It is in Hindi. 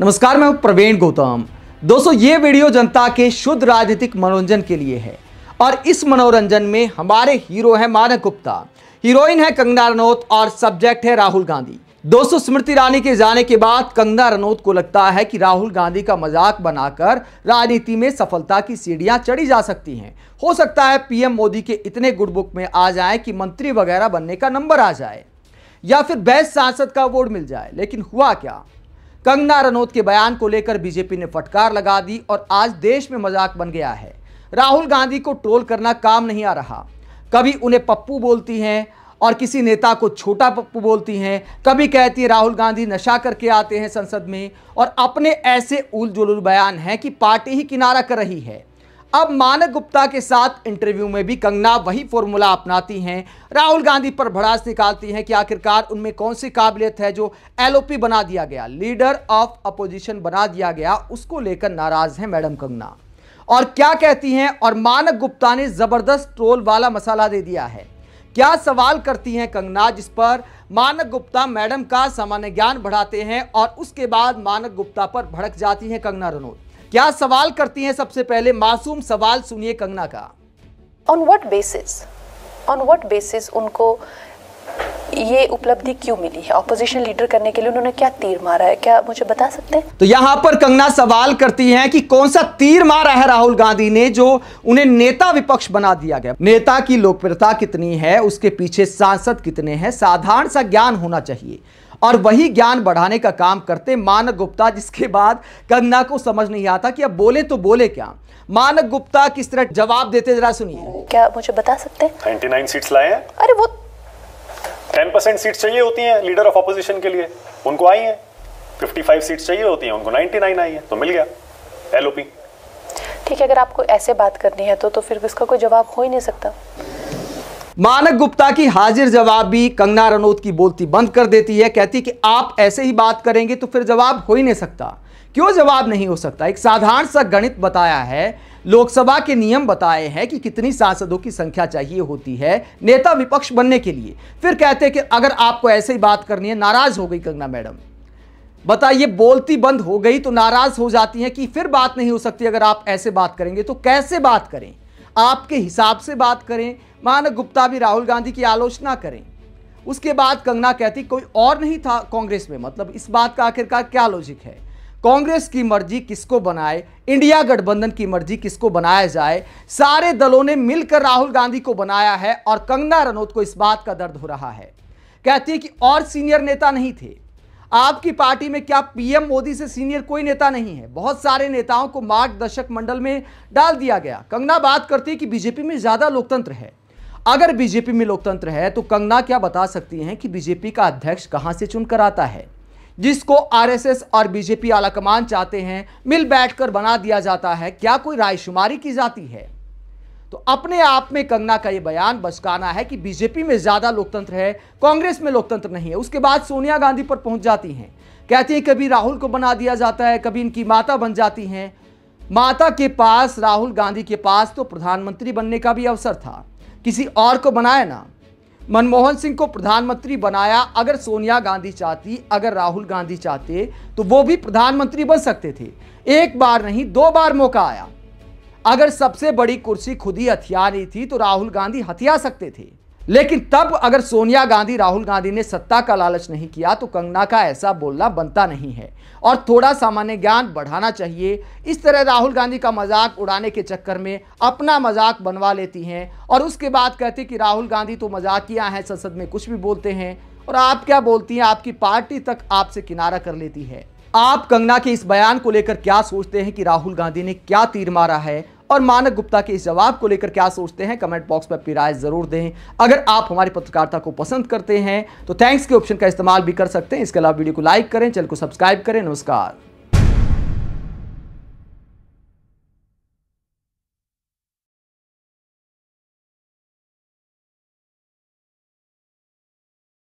नमस्कार मैं प्रवीण गौतम दोस्तों ये वीडियो जनता के शुद्ध राजनीतिक मनोरंजन के लिए है और इस मनोरंजन में हमारे हीरो हैं मानक गुप्ता हीरोइन है कंगना रनौत और सब्जेक्ट है राहुल गांधी दोस्तों स्मृति रानी के जाने के बाद कंगना रनौत को लगता है कि राहुल गांधी का मजाक बनाकर राजनीति में सफलता की सीढ़ियां चढ़ी जा सकती हैं हो सकता है पीएम मोदी के इतने गुड बुक में आ जाए कि मंत्री वगैरह बनने का नंबर आ जाए या फिर बेस्ट सांसद का अवार्ड मिल जाए लेकिन हुआ क्या कंगना रनौत के बयान को लेकर बीजेपी ने फटकार लगा दी और आज देश में मजाक बन गया है राहुल गांधी को ट्रोल करना काम नहीं आ रहा कभी उन्हें पप्पू बोलती हैं और किसी नेता को छोटा पप्पू बोलती हैं कभी कहती है राहुल गांधी नशा करके आते हैं संसद में और अपने ऐसे उलझुल बयान हैं कि पार्टी ही किनारा कर रही है अब मानक गुप्ता के साथ इंटरव्यू में भी कंगना वही फॉर्मूला अपनाती हैं राहुल गांधी पर भड़ास निकालती हैं कि आखिरकार उनमें कौन सी काबिलियत है जो एलओपी बना दिया गया लीडर ऑफ अपोजिशन बना दिया गया उसको लेकर नाराज हैं मैडम कंगना और क्या कहती हैं और मानक गुप्ता ने जबरदस्त ट्रोल वाला मसाला दे दिया है क्या सवाल करती हैं कंगना जिस पर मानक गुप्ता मैडम का सामान्य ज्ञान बढ़ाते हैं और उसके बाद मानक गुप्ता पर भड़क जाती हैं कंगना रनौत क्या सवाल करती हैं सबसे पहले मासूम सवाल सुनिए कंगना का on what basis on what basis उनको ये उपलब्धि क्यों मिली है ऑपोजिशन लीडर करने के लिए उन्होंने क्या तीर मारा है क्या मुझे बता सकते हैं तो यहाँ पर कंगना सवाल करती हैं कि कौन सा तीर मारा है राहुल गांधी ने जो उन्हें नेता विपक्ष बना दिया गया नेता की लोकप्रियता कितनी है उसके पीछे सांसद कितने हैं साधारण सा ज्ञान होना चाहिए और वही ज्ञान बढ़ाने का काम करते मानक गुप्ता जिसके बाद कंगना को समझ नहीं आता कि अब बोले तो बोले क्या मानक गुप्ता किस तरह जवाब देते जरा सुनिए क्या मुझे बता सकते हैं 99 सीट्स लाए हैं अरे वो 10 परसेंट सीट चाहिए होती हैं लीडर ऑफ अपोजिशन के लिए उनको आई हैं 55 सीट्स चाहिए होती हैं उनको 99 आई हैं तो मिल गया एलओपी ठीक है अगर आपको ऐसे बात करनी है तो तो फिर इसका कोई जवाब हो ही नहीं सकता मानक गुप्ता की हाजिर जवाब भी कंगना रनौत की बोलती बंद कर देती है कहती कि आप ऐसे ही बात करेंगे तो फिर जवाब हो ही नहीं सकता क्यों जवाब नहीं हो सकता एक साधारण सा गणित बताया है लोकसभा के नियम बताए हैं कि कितनी सांसदों की संख्या चाहिए होती है नेता विपक्ष बनने के लिए फिर कहते हैं कि अगर आपको ऐसे ही बात करनी है नाराज हो गई कंगना मैडम बताइए बोलती बंद हो गई तो नाराज हो जाती हैं कि फिर बात नहीं हो सकती अगर आप ऐसे बात करेंगे तो कैसे बात करें आपके हिसाब से बात करें मानक गुप्ता भी राहुल गांधी की आलोचना करें उसके बाद कंगना कहती कोई और नहीं था कांग्रेस में मतलब इस बात का आखिरकार क्या लॉजिक है कांग्रेस की मर्जी किसको बनाए इंडिया गठबंधन की मर्जी किसको बनाया जाए सारे दलों ने मिलकर राहुल गांधी को बनाया है और कंगना रनौत को इस बात का दर्द हो रहा है कहती है कि और सीनियर नेता नहीं थे आपकी पार्टी में क्या पीएम मोदी से सीनियर कोई नेता नहीं है बहुत सारे नेताओं को मार्गदर्शक मंडल में डाल दिया गया कंगना बात करती है कि बीजेपी में ज्यादा लोकतंत्र है अगर बीजेपी में लोकतंत्र है तो कंगना क्या बता सकती हैं कि बीजेपी का अध्यक्ष कहां से चुनकर आता है जिसको आरएसएस और बीजेपी आलाकमान चाहते हैं मिल बैठकर बना दिया जाता है क्या कोई रायशुमारी की जाती है तो अपने आप में कंगना का ये बयान बचकाना है कि बीजेपी में ज़्यादा लोकतंत्र है कांग्रेस में लोकतंत्र नहीं है उसके बाद सोनिया गांधी पर पहुंच जाती हैं कहती हैं कभी राहुल को बना दिया जाता है कभी इनकी माता बन जाती हैं माता के पास राहुल गांधी के पास तो प्रधानमंत्री बनने का भी अवसर था किसी और को बनाया ना मनमोहन सिंह को प्रधानमंत्री बनाया अगर सोनिया गांधी चाहती अगर राहुल गांधी चाहते तो वो भी प्रधानमंत्री बन सकते थे एक बार नहीं दो बार मौका आया अगर सबसे बड़ी कुर्सी खुद ही हथिया नहीं थी तो राहुल गांधी हथिया सकते थे लेकिन तब अगर सोनिया गांधी राहुल गांधी ने सत्ता का लालच नहीं किया तो कंगना का ऐसा बोलना बनता नहीं है और थोड़ा सामान्य ज्ञान बढ़ाना चाहिए इस तरह राहुल गांधी का मजाक उड़ाने के चक्कर में अपना मजाक बनवा लेती हैं और उसके बाद कहते कि राहुल गांधी तो मजाकिया हैं संसद में कुछ भी बोलते हैं और आप क्या बोलती हैं आपकी पार्टी तक आपसे किनारा कर लेती है आप कंगना के इस बयान को लेकर क्या सोचते हैं कि राहुल गांधी ने क्या तीर मारा है और मानक गुप्ता के इस जवाब को लेकर क्या सोचते हैं कमेंट बॉक्स में अपनी राय जरूर दें अगर आप हमारी पत्रकारिता को पसंद करते हैं तो थैंक्स के ऑप्शन का इस्तेमाल भी कर सकते हैं इसके अलावा वीडियो को लाइक करें चैनल को सब्सक्राइब करें नमस्कार